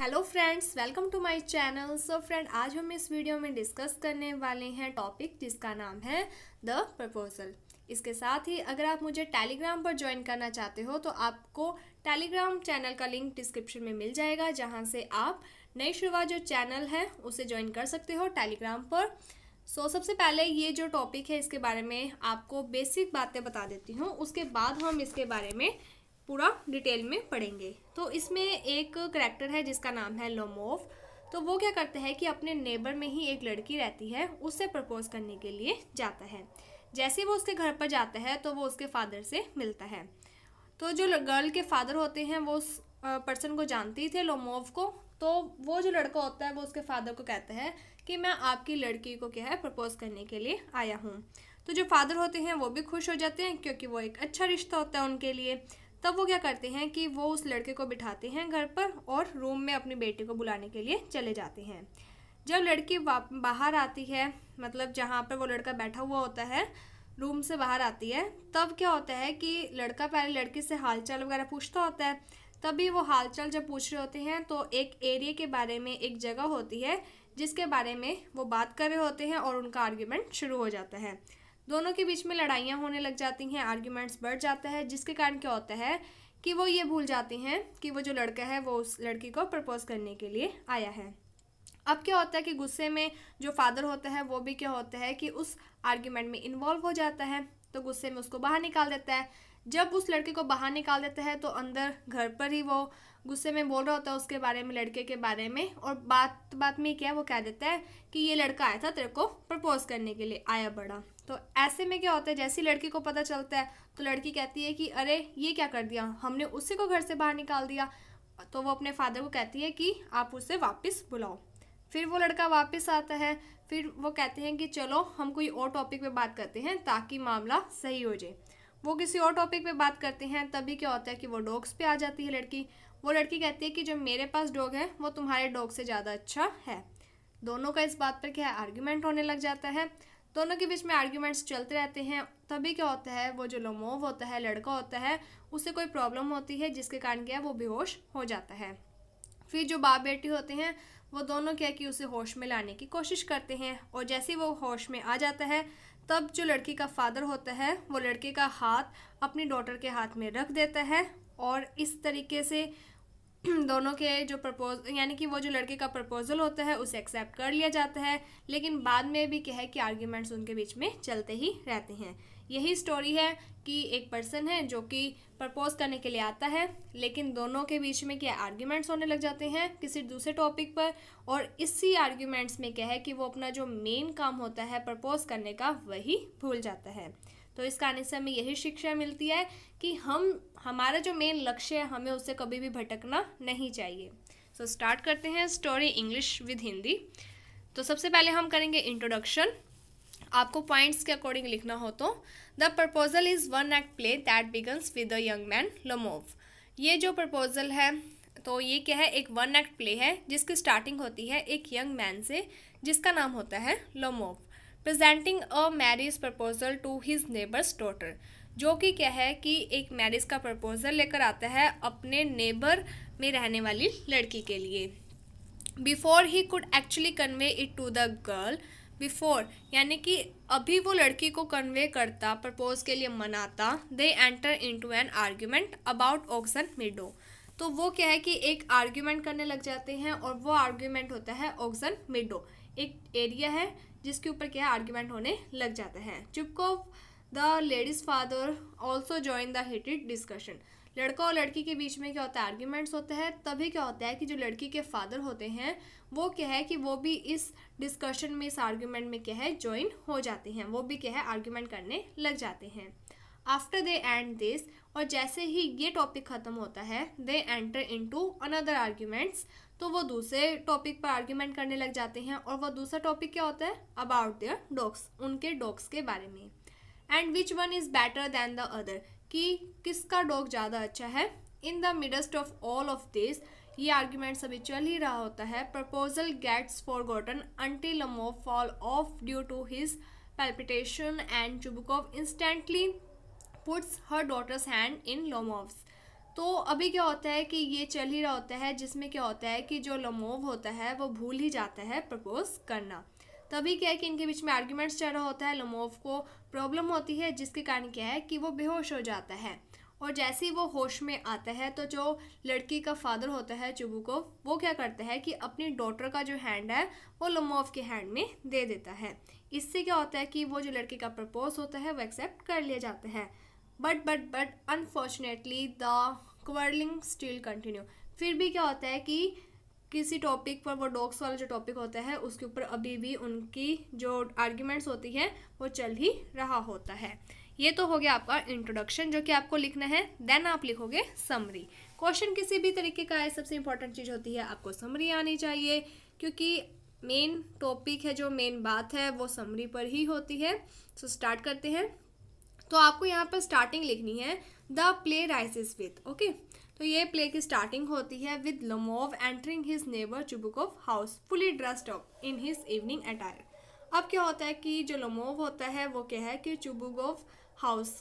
Hello friends welcome to my channel so friend आज हम इस वीडियो में डिस्कस करने वाले हैं टॉपिक जिसका नाम है द प्रपोजल इसके साथ ही अगर आप मुझे टेलीग्राम पर ज्वाइन करना चाहते हो तो आपको टेलीग्राम चैनल का लिंक डिस्क्रिप्शन में मिल जाएगा जहाँ से आप नई शुरुआत जो चैनल है उसे ज्वाइन कर सकते हो टेलीग्राम पर सो so, सबसे पहले ये जो टॉपिक है इसके बारे में आपको बेसिक बातें बता देती हूँ उसके बाद हम इसके बारे में पूरा डिटेल में पढ़ेंगे तो इसमें एक करेक्टर है जिसका नाम है लोमोव तो वो क्या करते हैं कि अपने नेबर में ही एक लड़की रहती है उससे प्रपोज करने के लिए जाता है जैसे वो उसके घर पर जाता है तो वो उसके फादर से मिलता है तो जो गर्ल के फादर होते हैं वो उस पर्सन को जानते ही थे लोमोव को तो वो जो लड़का होता है वो उसके फादर को कहता है कि मैं आपकी लड़की को क्या है प्रपोज करने के लिए आया हूँ तो जो फादर होते हैं वो भी खुश हो जाते हैं क्योंकि वो एक अच्छा रिश्ता होता है उनके लिए तब वो क्या करते हैं कि वो उस लड़के को बिठाते हैं घर पर और रूम में अपने बेटे को बुलाने के लिए चले जाते हैं जब लड़की बाहर आती है मतलब जहाँ पर वो लड़का बैठा हुआ होता है रूम से बाहर आती है तब क्या होता है कि लड़का पहले लड़की से हालचाल वगैरह पूछता होता है तभी वो हालचाल जब पूछ रहे होते हैं तो एक एरिए के बारे में एक जगह होती है जिसके बारे में वो बात कर रहे होते हैं और उनका आर्ग्यूमेंट शुरू हो जाता है दोनों के बीच में लड़ाइयाँ होने लग जाती हैं आर्ग्यूमेंट्स बढ़ जाता है जिसके कारण क्या होता है कि वो ये भूल जाती हैं कि वो जो लड़का है वो उस लड़की को प्रपोज करने के लिए आया है अब क्या होता है कि गुस्से में जो फादर होता है वो भी क्या होता है कि उस आर्ग्यूमेंट में इन्वॉल्व हो जाता है तो गुस्से में उसको बाहर निकाल देता है जब उस लड़के को बाहर निकाल देता है तो अंदर घर पर ही वो गुस्से में बोल रहा होता है उसके बारे में लड़के के बारे में और बात बात में क्या वो कह देता है कि ये लड़का आया था तेरे को प्रपोज करने के लिए आया बड़ा तो ऐसे में क्या होता है जैसे लड़की को पता चलता है तो लड़की कहती है कि अरे ये क्या कर दिया हमने उसी को घर से बाहर निकाल दिया तो वो अपने फादर को कहती है कि आप उसे वापस बुलाओ फिर वो लड़का वापस आता है फिर वो कहते हैं कि चलो हम कोई और टॉपिक पे बात करते हैं ताकि मामला सही हो जाए वो किसी और टॉपिक पे बात करते हैं तभी क्या होता है कि वो डॉग्स पे आ जाती है लड़की वो लड़की कहती है कि जो मेरे पास डॉग है वो तुम्हारे डॉग से ज़्यादा अच्छा है दोनों का इस बात पर क्या है आर्ग्यूमेंट होने लग जाता है दोनों के बीच में आर्ग्यूमेंट्स चलते रहते हैं तभी क्या होता है वो जो लोमोव होता है लड़का होता है उसे कोई प्रॉब्लम होती है जिसके कारण क्या है वो बेहोश हो जाता है फिर जो बाप बेटी होते हैं वो दोनों क्या कि उसे होश में लाने की कोशिश करते हैं और जैसे ही वो होश में आ जाता है तब जो लड़की का फादर होता है वो लड़के का हाथ अपनी डॉटर के हाथ में रख देता है और इस तरीके से दोनों के जो प्रपोज यानी कि वो जो लड़के का प्रपोजल होता है उसे एक्सेप्ट कर लिया जाता है लेकिन बाद में भी क्या है कि आर्ग्यूमेंट्स उनके बीच में चलते ही रहते हैं यही स्टोरी है कि एक पर्सन है जो कि प्रपोज करने के लिए आता है लेकिन दोनों के बीच में क्या आर्ग्यूमेंट्स होने लग जाते हैं किसी दूसरे टॉपिक पर और इसी आर्ग्यूमेंट्स में क्या है कि वो अपना जो मेन काम होता है प्रपोज करने का वही भूल जाता है तो इस कहानी से हमें यही शिक्षा मिलती है कि हम हमारा जो मेन लक्ष्य है हमें उससे कभी भी भटकना नहीं चाहिए सो so, स्टार्ट करते हैं स्टोरी इंग्लिश विद हिंदी तो सबसे पहले हम करेंगे इंट्रोडक्शन आपको पॉइंट्स के अकॉर्डिंग लिखना हो तो the proposal is one act play that begins with the young man Lomov ये जो प्रपोजल है तो ये क्या है एक वन एक्ट प्ले है जिसकी स्टार्टिंग होती है एक यंग मैन से जिसका नाम होता है Lomov presenting a marriage proposal to his neighbour's daughter जो कि क्या है कि एक मैरिज का प्रपोजल लेकर आता है अपने नेबर में रहने वाली लड़की के लिए बिफोर ही could actually convey it to the girl before यानी कि अभी वो लड़की को कन्वे करता प्रपोज के लिए मनाता they enter into an argument about oxen meadow तो वो क्या है कि एक आर्ग्यूमेंट करने लग जाते हैं और वो आर्ग्यूमेंट होता है ऑक्सन मिडो एक एरिया है जिसके ऊपर क्या है आर्ग्यूमेंट होने लग जाते हैं Chubukov the lady's father also join the heated discussion लड़का और लड़की के बीच में क्या होता है आर्ग्यूमेंट्स होते हैं तभी क्या होता है कि जो लड़की के फादर होते हैं वो क्या है कि वो भी इस डिस्कशन में इस आर्ग्यूमेंट में क्या है ज्वाइन हो जाते हैं वो भी क्या है आर्ग्यूमेंट करने लग जाते हैं आफ्टर दे एंड दिस और जैसे ही ये टॉपिक ख़त्म होता है they enter into another arguments तो वो दूसरे टॉपिक पर आर्ग्यूमेंट करने लग जाते हैं और वह दूसरा टॉपिक क्या होता है अबाउट देयर डॉग्स उनके डॉग्स के बारे में and which one is better than the other कि किसका डॉग ज़्यादा अच्छा है in the midst of all of this ये आर्ग्यूमेंट सभी चल ही रहा होता है proposal gets forgotten until Lomov fall off due to his palpitation and Chubukov instantly puts her daughter's hand in Lomov's. तो अभी क्या होता है कि ये चल ही रहा होता है जिसमें क्या होता है कि जो लमोव होता है वो भूल ही जाता है प्रपोज करना तभी क्या है कि इनके बीच में आर्ग्यूमेंट्स चल रहा होता है लोमोव को प्रॉब्लम होती है जिसके कारण क्या है कि वो बेहोश हो जाता है और जैसे ही वो होश में आता है तो जो लड़की का फादर होता है चुबू को वो क्या करता है कि अपनी डॉटर का जो हैंड है वो लमोव के हैंड में दे देता है इससे क्या होता है कि वो जो लड़की का प्रपोज होता है वो एक्सेप्ट कर लिया जाता है but but but unfortunately the quarrelling still continue फिर भी क्या होता है कि किसी टॉपिक पर वो डॉग्स वाला जो टॉपिक होता है उसके ऊपर अभी भी उनकी जो आर्ग्यूमेंट्स होती है वो चल ही रहा होता है ये तो हो गया आपका इंट्रोडक्शन जो कि आपको लिखना है देन आप लिखोगे समरी क्वेश्चन किसी भी तरीके का है सबसे इंपॉर्टेंट चीज़ होती है आपको समरी आनी चाहिए क्योंकि मेन टॉपिक है जो मेन बात है वो समरी पर ही होती है सो so, स्टार्ट करते हैं तो आपको यहाँ पर स्टार्टिंग लिखनी है the play rises with okay तो ये प्ले की स्टार्टिंग होती है with Lomov entering his neighbour Chubukov house fully dressed up in his evening attire अब क्या होता है कि जो लमोव होता है वो क्या है कि चुबुकोव हाउस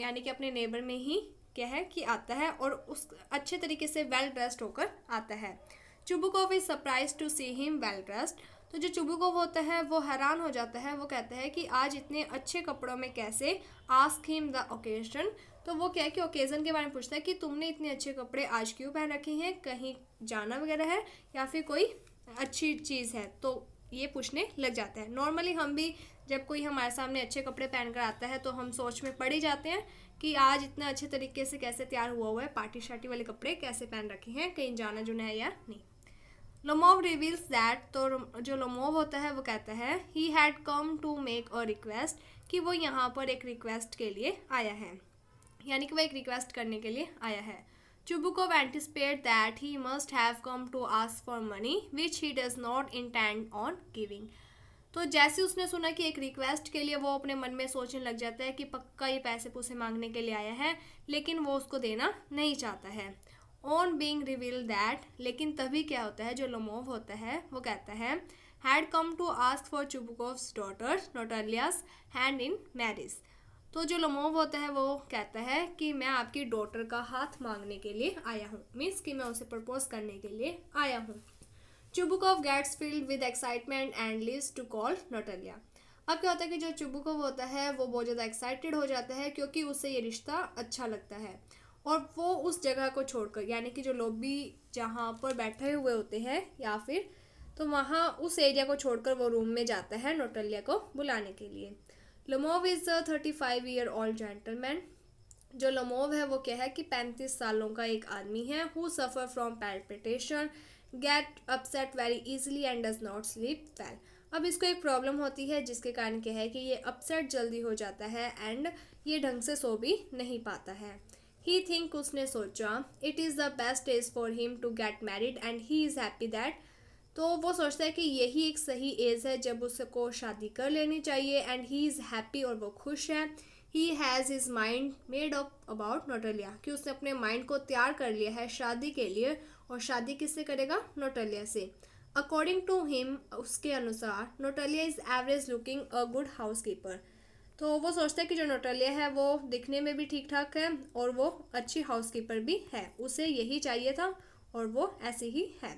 यानी कि अपने नेबर में ही क्या है कि आता है और उस अच्छे तरीके से वेल ड्रेस्ड होकर आता है Chubukov is surprise to see him well dressed तो जो चुबुकोव होता है वो हैरान हो जाता है वो कहता है कि आज इतने अच्छे कपड़ों में कैसे आस्क हिम द ओकेजन तो वो क्या है कि ओकेज़न के बारे में पूछता है कि तुमने इतने अच्छे कपड़े आज क्यों पहन रखे हैं कहीं जाना वगैरह है या फिर कोई अच्छी चीज़ है तो ये पूछने लग जाता है नॉर्मली हम भी जब कोई हमारे सामने अच्छे कपड़े पहन कर आता है तो हम सोच में पड़ ही जाते हैं कि आज इतना अच्छे तरीके से कैसे तैयार हुआ हुआ है पार्टी शार्टी वाले कपड़े कैसे पहन रखे हैं कहीं जाना जुना है या नहीं लोमोव रिवील्स दैट तो जो लोमोव होता है वो कहता है he had come to make a request कि वो यहाँ पर एक रिक्वेस्ट के लिए आया है यानी कि वह एक रिक्वेस्ट करने के लिए आया है Chubukov anticipate that he must have come to ask for money which he does not intend on giving तो जैसे उसने सुना कि एक रिक्वेस्ट के लिए वो अपने मन में सोचने लग जाता है कि पक्का ये पैसे पूसे मांगने के लिए आया है लेकिन वो उसको देना नहीं चाहता है ऑन बींग रिवील दैट लेकिन तभी क्या होता है जो लोमोव होता है वो कहता है had come to ask for Chubukov daughter Natalia's hand in marriage तो जो लमोव होता है वो कहता है कि मैं आपकी डॉटर का हाथ मांगने के लिए आया हूँ मीन्स कि मैं उसे प्रपोज करने के लिए आया हूँ Chubukov gets filled with excitement and list to call Natalia अब क्या होता है कि जो चुबुकोव होता है वो बहुत ज़्यादा एक्साइटेड हो जाता है क्योंकि उसे ये रिश्ता अच्छा लगता है और वो उस जगह को छोड़कर यानी कि जो लॉबी जहाँ पर बैठे हुए होते हैं या फिर तो वहाँ उस एरिया को छोड़कर वो रूम में जाता है नोटलिया को बुलाने के लिए Lomov is the thirty five year old gentleman जो लमोव है वो क्या है कि पैंतीस सालों का एक आदमी है who suffer from palpitation get upset very easily and does not sleep well अब इसको एक प्रॉब्लम होती है जिसके कारण क्या है कि ये अपसेट जल्दी हो जाता है एंड ये ढंग से सो भी नहीं पाता है ही थिंक उसने सोचा it is the best age for him to get married and he is happy that तो वो सोचता है कि यही एक सही एज है जब उसको शादी कर लेनी चाहिए एंड ही इज़ हैप्पी और वो खुश है he has his mind made up about Natalia कि उसने अपने माइंड को तैयार कर लिया है शादी के लिए और शादी किससे करेगा नोटलिया से अकॉर्डिंग टू हिम उसके अनुसार Natalia is average looking a good housekeeper तो वो सोचता है कि जो नोटलिया है वो दिखने में भी ठीक ठाक है और वो अच्छी हाउस कीपर भी है उसे यही चाहिए था और वो ऐसी ही है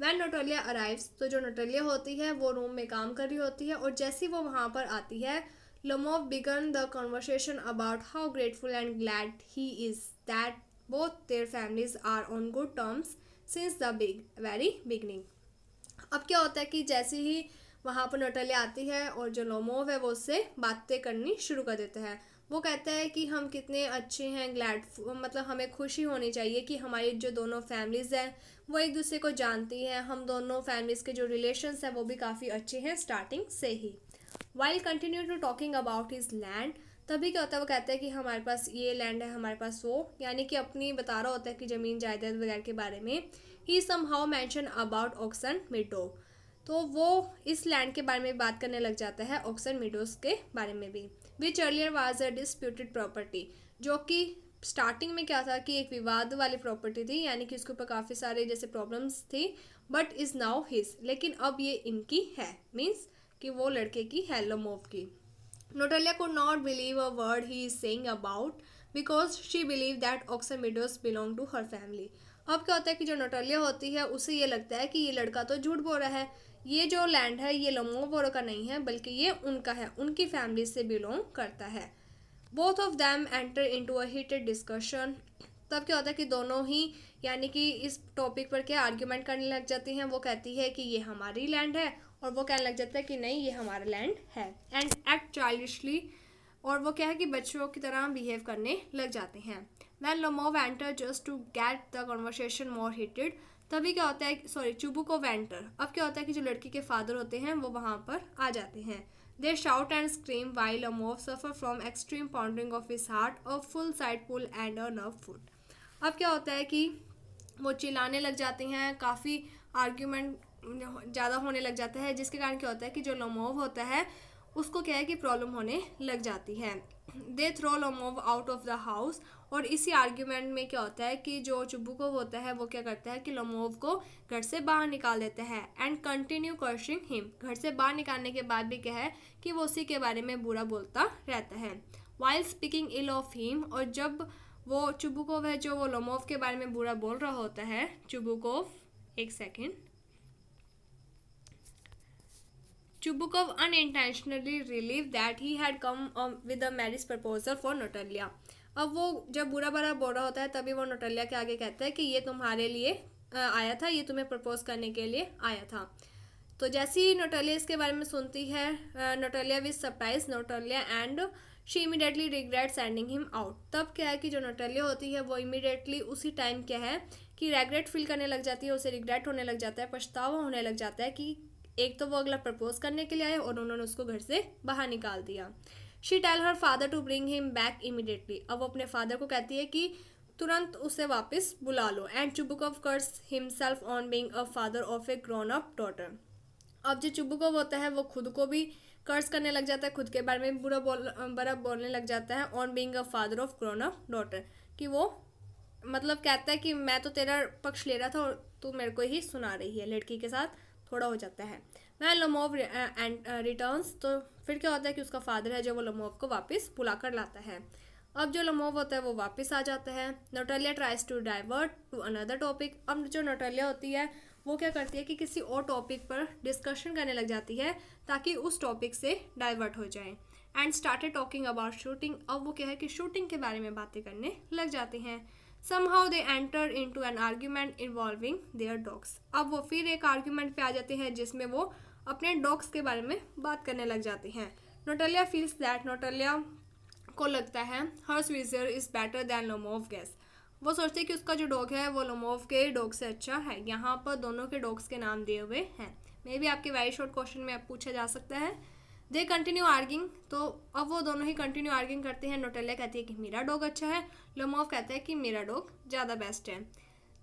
वैन नोटोलिया अराइव्स तो जो नोटोलिया होती है वो रूम में काम कर रही होती है और जैसे वो वहाँ पर आती है Lomov begin the conversation about how grateful and glad he is that both their families are on good terms since the big very beginning अब क्या होता है कि जैसे ही वहाँ पर नोटोलिया आती है और जो लोमोव है वो उससे बातें करनी शुरू कर देते हैं वो कहता है कि हम कितने अच्छे हैं ग्लैड मतलब हमें खुशी होनी चाहिए कि हमारी जो दोनों फैमिलीज़ हैं वो एक दूसरे को जानती हैं हम दोनों फैमिलीज़ के जो रिलेशंस हैं वो भी काफ़ी अच्छे हैं स्टार्टिंग से ही while continue to talking about his land तभी क्या होता है वो कहते हैं कि हमारे पास ये लैंड है हमारे पास वो यानी कि अपनी बता रहा होता है कि ज़मीन जायदाद वगैरह के बारे में ही somehow mention about oxen meadow तो वो इस लैंड के बारे में बात करने लग जाता है ऑक्सन मिडोज़ के बारे में भी which earlier was a disputed property जो कि स्टार्टिंग में क्या था कि एक विवाद वाली प्रॉपर्टी थी यानी कि उसके ऊपर काफ़ी सारे जैसे प्रॉब्लम्स थी बट इज़ नाउ हिज लेकिन अब ये इनकी है मीन्स कि वो लड़के की है लोमोव की नोटलिया को not believe a word he is saying about because she believe that oxen meadows belong to her family अब क्या होता है कि जो नोटलिया होती है उसे ये लगता है कि ये लड़का तो झूठ बोल रहा है ये जो लैंड है ये लोमोवोरो का नहीं है बल्कि ये उनका है उनकी फैमिली से बिलोंग करता है both of them enter in a heated discussion तब क्या होता है कि दोनों ही यानी कि इस टॉपिक पर क्या आर्ग्यूमेंट करने लग जाती हैं वो कहती है कि ये हमारी लैंड है और वो कहने लग जाता है कि नहीं ये हमारा लैंड है एंड एक्ट चाइल्डिशली और वो क्या है कि बच्चों की तरह बिहेव करने लग जाते हैं when Lomov enter just to get the conversation more heated तभी क्या होता है सॉरी को वेंटर अब क्या होता है कि जो लड़की के फादर होते हैं वो वहाँ पर आ जाते हैं they shout and scream while Lomov suffer from extreme pounding of his heart a full side pull and a nerve foot अब क्या होता है कि वो चिल्लाने लग जाते हैं काफ़ी आर्ग्यूमेंट ज़्यादा होने लग जाता है जिसके कारण क्या होता है कि जो लमोव होता है उसको क्या है कि प्रॉब्लम होने लग जाती है they throw Lomov out of the house और इसी आर्ग्यूमेंट में क्या होता है कि जो चुबुकोव होता है वो क्या करता है कि लोमोव को घर से बाहर निकाल देता है एंड कंटिन्यू कर्शिंग हिम घर से बाहर निकालने के बाद भी क्या है कि वो उसी के बारे में बुरा बोलता रहता है while speaking ill of him और जब वो चुबुकोव है जो वो लोमोव के बारे में बुरा बोल रहा होता है चुबुकोव एक second Chubukov unintentionally relieved that he had come um, with a marriage proposal for Natalia. अब वो जब बुरा बोल बोरा होता है तभी वो नोटलिया के आगे कहता है कि ये तुम्हारे लिए आया था ये तुम्हें प्रपोज करने के लिए आया था तो जैसे ही नोटलिया इसके बारे में सुनती है Natalia with surprise Natalia and she immediately regret sending him out तब क्या है कि जो नोटलिया होती है वो इमिडिएटली उसी टाइम क्या है कि रेगरेट फील करने लग जाती है उसे रिग्रेट होने लग जाता है पछतावा होने लग जाता है कि एक तो वो अगला प्रपोज करने के लिए आए और उन्होंने उसको घर से बाहर निकाल दिया she tell her father to bring him back immediately अब वो अपने फादर को कहती है कि तुरंत उसे वापस बुला लो and of curse himself on being a father of a grown up daughter अब जो ऑफ होता है वो खुद को भी कर्ज करने लग जाता है खुद के बारे में बुरा बोल बुरा बोलने लग जाता है on being a father of grown up daughter कि वो मतलब कहता है कि मैं तो तेरा पक्ष ले रहा था और तू मेरे को ही सुना रही है लड़की के साथ थोड़ा हो जाता है वह लमोव एंड रिटर्न्स तो फिर क्या होता है कि उसका फादर है जो वो लमोव को वापस बुला कर लाता है अब जो लमोव होता है वो वापस आ जाता है Natalia tries to divert to another topic अब जो नोटलिया होती है वो क्या करती है कि किसी और टॉपिक पर डिस्कशन करने लग जाती है ताकि उस टॉपिक से डाइवर्ट हो जाए and started talking about shooting अब वो क्या है कि शूटिंग के बारे में बातें करने लग जाती हैं somehow they enter into an argument involving their dogs अब वो फिर एक आर्ग्यूमेंट पे आ जाते हैं जिसमें वो अपने डॉग्स के बारे में बात करने लग जाते हैं नोटलिया फील्स दैट नोटलिया को लगता है her Squeezer is better than Lomov Guess वो सोचते हैं कि उसका जो डॉग है वो लोमोव के डॉग से अच्छा है यहाँ पर दोनों के डॉग्स के नाम दिए हुए हैं मे बी आपके वेरी शॉर्ट क्वेश्चन में पूछा जा सकता है दे कंटिन्यू आर्गिंग तो अब वो दोनों ही कंटिन्यू आर्गिंग करते हैं नोटेला कहती है कि मेरा डॉग अच्छा है लोमोव कहता है कि मेरा डॉग ज़्यादा बेस्ट है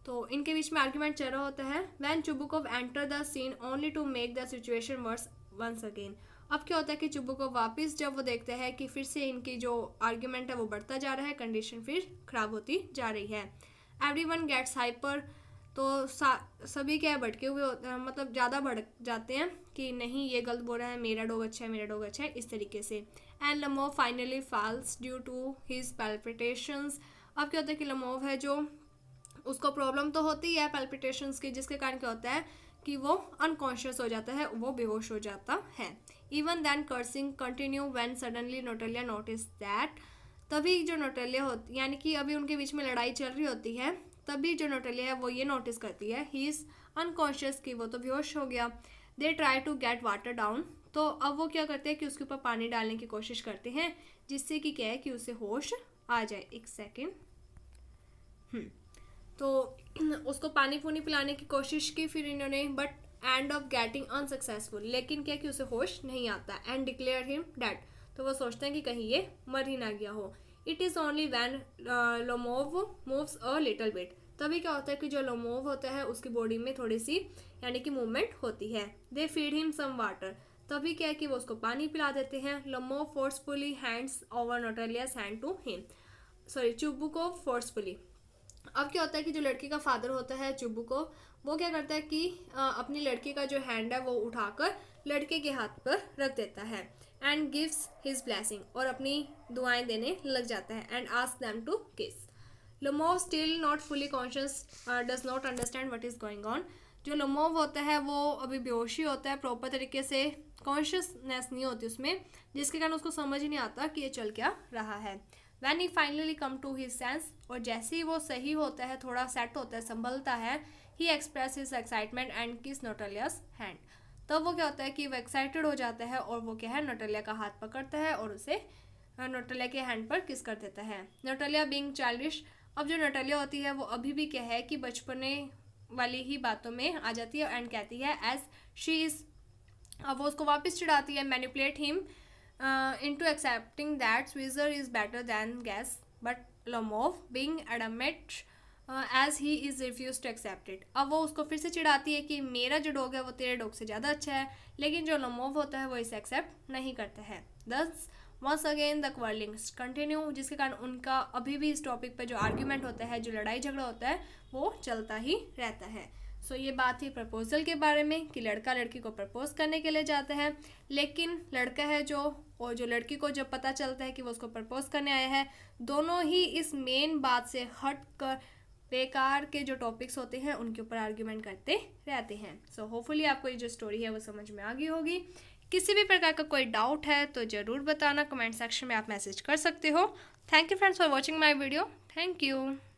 तो इनके बीच में आर्ग्यूमेंट चल रहा होता है when Chubukov enter the scene only to make the situation worse once again अब क्या होता है कि चुबुकोव वापस जब वो देखते हैं कि फिर से इनकी जो आर्ग्यूमेंट है वो बढ़ता जा रहा है कंडीशन फिर ख़राब होती जा रही है एवरी वन गेट्स हाइपर तो सभी क्या है भटके हुए होते हैं मतलब ज़्यादा भड़क जाते हैं कि नहीं ये गलत बोल रहा है मेरा डोग अच्छा है मेरा डोग अच्छा है इस तरीके से and Lomov finally falls due to his palpitations अब क्या होता है कि लमोव है जो उसको प्रॉब्लम तो होती है पैल्पिटेशंस की जिसके कारण क्या होता है कि वो अनकॉन्शियस हो जाता है वो बेहोश हो जाता है even then cursing continue when suddenly Natalia notice that तभी जो नोटेलिया होती यानी कि अभी उनके बीच में लड़ाई चल रही होती है तभी जो नोटेलिया है वो ये नोटिस करती है ही इज़ अनकॉन्शियस कि वो तो बेहोश हो गया they try to get water down तो अब वो क्या करते हैं कि उसके ऊपर पानी डालने की कोशिश करते हैं जिससे कि क्या है कि उसे होश आ जाए एक सेकेंड हम्म। तो उसको पानी पुनी पिलाने की कोशिश की फिर इन्होंने but end of getting unsuccessful लेकिन क्या कि उसे होश नहीं आता एंड डिक्लेयर हिम डेड तो वो सोचते हैं कि कहीं ये मर ही ना गया हो it is only when Lomov moves a little bit तभी क्या होता है कि जो लोमोव होता है उसकी बॉडी में थोड़ी सी यानी कि मूवमेंट होती है they feed him some water तभी क्या है कि वो उसको पानी पिला देते हैं Lomov forcefully hands over Natalia's hand to him sorry चुब्बू को फोर्सफुली अब क्या होता है कि जो लड़की का फादर होता है चुब्बू को वो क्या करता है कि uh, अपनी लड़की का जो हैंड है वो उठाकर लड़के के हाथ पर रख देता है एंड गिव्स हिज ब्लैसिंग और अपनी दुआएं देने लग जाता है and ask them to kiss Lomov still not fully conscious does not understand what is going on जो लोमोव होता है वो अभी बेहोशी होता है प्रॉपर तरीके से कॉन्शियसनेस नहीं होती उसमें जिसके कारण उसको समझ ही नहीं आता कि ये चल क्या रहा है when he finally come to his sense और जैसे ही वो सही होता है थोड़ा सेट होता है संभलता है he express his excitement and kiss Natalia's hand तो वो क्या होता है कि वो एक्साइटेड हो जाता है और वो क्या है नोटलिया का हाथ पकड़ता है और उसे नोटलिया के हैंड पर किस कर देता है नोटलिया बींग चाइल्डिश अब जो नोटलिया होती है वो अभी भी क्या है कि बचपने वाली ही बातों में आ जाती है एंड कहती है एज शी इज़ अब वो उसको वापस चिढ़ाती है manipulate him into accepting that Squeezer is better than Guess but Lomov being adamant as he is refuse to accept it अब वो उसको फिर से चिढ़ाती है कि मेरा जो डॉग है वो तेरे डॉग से ज़्यादा अच्छा है लेकिन जो लमोव होता है वो इसे एक्सेप्ट नहीं करता है thus once again the quarrelling continue जिसके कारण उनका अभी भी इस टॉपिक पर जो आर्ग्यूमेंट होता है जो लड़ाई झगड़ा होता है वो चलता ही रहता है सो so, ये बात थी प्रपोजल के बारे में कि लड़का लड़की को प्रपोज करने के लिए जाता है लेकिन लड़का है जो और जो लड़की को जब पता चलता है कि वो उसको प्रपोज करने आया है दोनों ही इस मेन बात से हट कर बेकार के जो टॉपिक्स होते हैं उनके ऊपर आर्ग्यूमेंट करते रहते हैं सो so, होपफुली आपको ये जो स्टोरी है वो समझ में आ गई होगी किसी भी प्रकार का कोई डाउट है तो ज़रूर बताना कमेंट सेक्शन में आप मैसेज कर सकते हो thank you friends for watching my video thank you